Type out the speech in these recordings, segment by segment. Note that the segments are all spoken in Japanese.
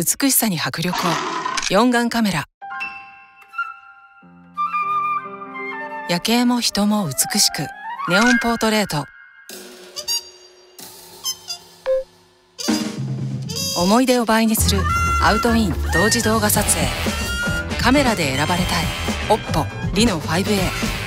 美しさに迫力を四眼カメラ夜景も人も美しくネオンポートレート思い出を倍にするアウトイン同時動画撮影カメラで選ばれたい OPPO リノ 5A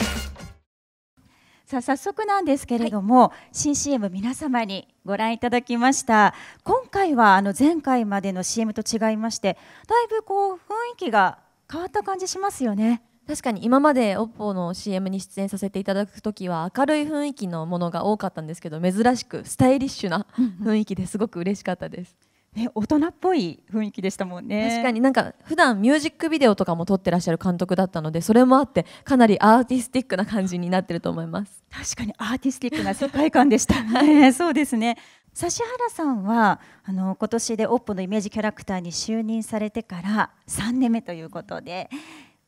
さあ早速なんですけれども、はい、新 CM 皆様にご覧いただきました今回はあの前回までの CM と違いましてだいぶこう雰囲気が変わった感じしますよね確かに今まで OPPO の CM に出演させていただく時は明るい雰囲気のものが多かったんですけど珍しくスタイリッシュな雰囲気ですごく嬉しかったですね、大人っぽい雰囲気でしたもんね確かになんか普段ミュージックビデオとかも撮ってらっしゃる監督だったのでそれもあってかなりアーティスティックな感じになってると思います確かにアーティスティックな世界観でしたね、はい、そうですね指原さんはあの今年でオッポのイメージキャラクターに就任されてから3年目ということで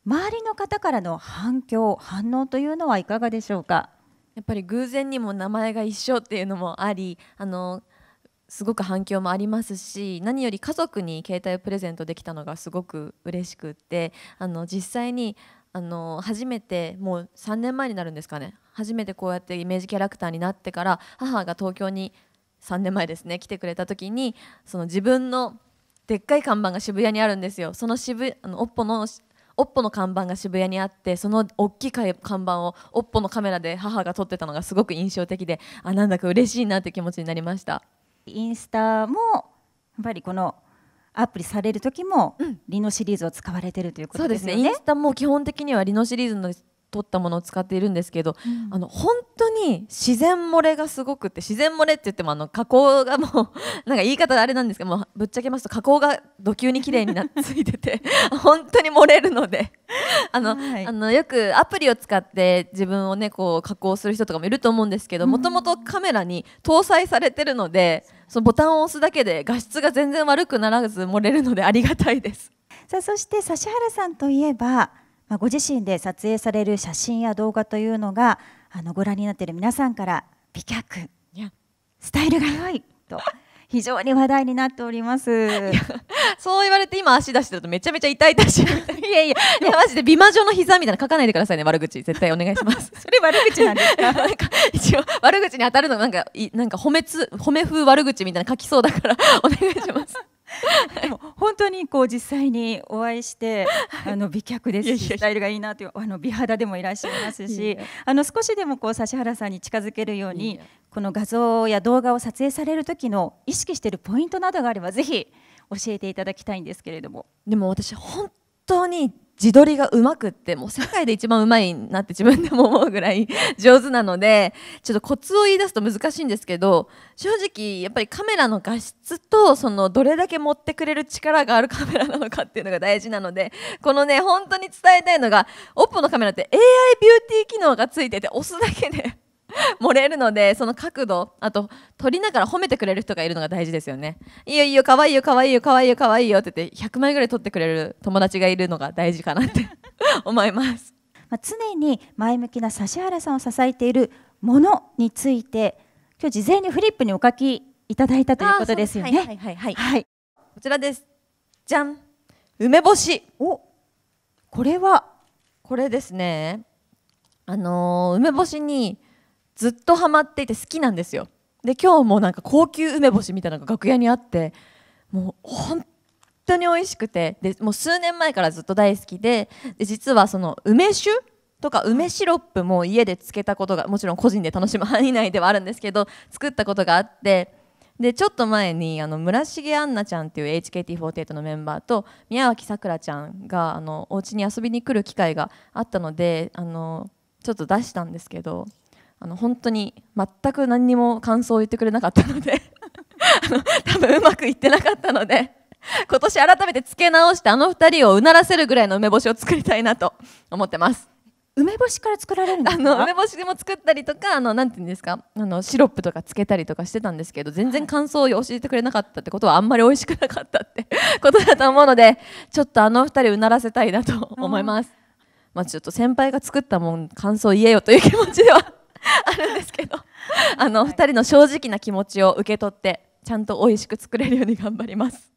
周りの方からの反響反応というのはいかがでしょうかやっぱり偶然にも名前が一緒っていうのもありあのすごく反響もありますし何より家族に携帯をプレゼントできたのがすごく嬉しくってあの実際にあの初めてもう3年前になるんですかね初めてこうやってイメージキャラクターになってから母が東京に3年前ですね来てくれた時にその自分のでっかい看板が渋谷にあるんですよ。その渋あのおっぽのおっぽの看板が渋谷にあってその大きい看板をおっぽのカメラで母が撮ってたのがすごく印象的であなんだか嬉しいなって気持ちになりました。インスタもやっぱりこのアプリされる時も、リノシリーズを使われてるということですね。すねインスタも基本的にはリノシリーズの取ったものを使っているんですけど、うん、あの本当に自然漏れがすごくて自然漏れって言ってもあの加工がもう なんか言い方あれなんですけどもぶっちゃけますと加工が土球に綺麗になっついてて 本当に漏れるのであの、はい、あのよくアプリを使って自分をねこう加工する人とかもいると思うんですけどもともとカメラに搭載されてるのでそのボタンを押すだけで画質が全然悪くならず漏れるのでありがたいです。さあそして指原さんといえばまあ、ご自身で撮影される写真や動画というのがあのご覧になっている皆さんから美脚スタイルが良いと 非常に話題になっておりますそう言われて今足出してるとめちゃめちゃ痛々しい いやいやいやマジで美魔女の膝みたいな書かないでくださいね悪口絶対お願いします それ悪口なんですかなんか一応悪口に当たるのなんかいなんか褒めつ褒め風悪口みたいな書きそうだからお願いしますも本当にこう実際にお会いしてあの美脚ですしスタイルがいいなというあの美肌でもいらっしゃいますしあの少しでもこう指原さんに近づけるようにこの画像や動画を撮影される時の意識しているポイントなどがあればぜひ教えていただきたいんですけれども。でも私本当に自撮りがうまくってもう世界で一番うまいなって自分でも思うぐらい 上手なのでちょっとコツを言い出すと難しいんですけど正直やっぱりカメラの画質とそのどれだけ持ってくれる力があるカメラなのかっていうのが大事なのでこのね本当に伝えたいのが OPPO のカメラって AI ビューティー機能がついてて押すだけで漏 れるのでその角度あと撮りながら褒めてくれる人がいるのが大事ですよねいいよいいよ可愛いよかわいいよかわいいよかわいいよって言って100枚ぐらい撮ってくれる友達がいるのが大事かなって 思います、まあ、常に前向きな指原さんを支えているものについて今日事前にフリップにお書きいただいたということですよねはいはいはい、はい、こちらですじゃん梅干しおこれはこれですねあのー、梅干しにずっとハマっていて好きなんですよで今日もなんか高級梅干しみたいなのが楽屋にあってもう本当に美味しくてでもう数年前からずっと大好きでで実はその梅酒とか梅シロップも家で漬けたことがもちろん個人で楽しむ範囲内ではあるんですけど作ったことがあってでちょっと前にあの村重杏奈ちゃんっていう HKT48 のメンバーと宮脇さくらちゃんがあのお家に遊びに来る機会があったのであのちょっと出したんですけどあの本当に全く何にも感想を言ってくれなかったので あの多分うまくいってなかったので今年改めて付け直してあの2人をうならせるぐらいの梅干しを作りたいなと思ってます梅干しから作られるんですかあの梅干しでも作ったりとかあのなんて言うんですかあのシロップとかつけたりとかしてたんですけど全然感想を教えてくれなかったってことはあんまり美味しくなかったって ことだと思うのでちょっとあの2人うならせたいなと思いますまあちょっと先輩が作ったもん感想言えよという気持ちでは あるんですけどあの、はい、2人の正直な気持ちを受け取ってちゃんと美味しく作れるように頑張ります。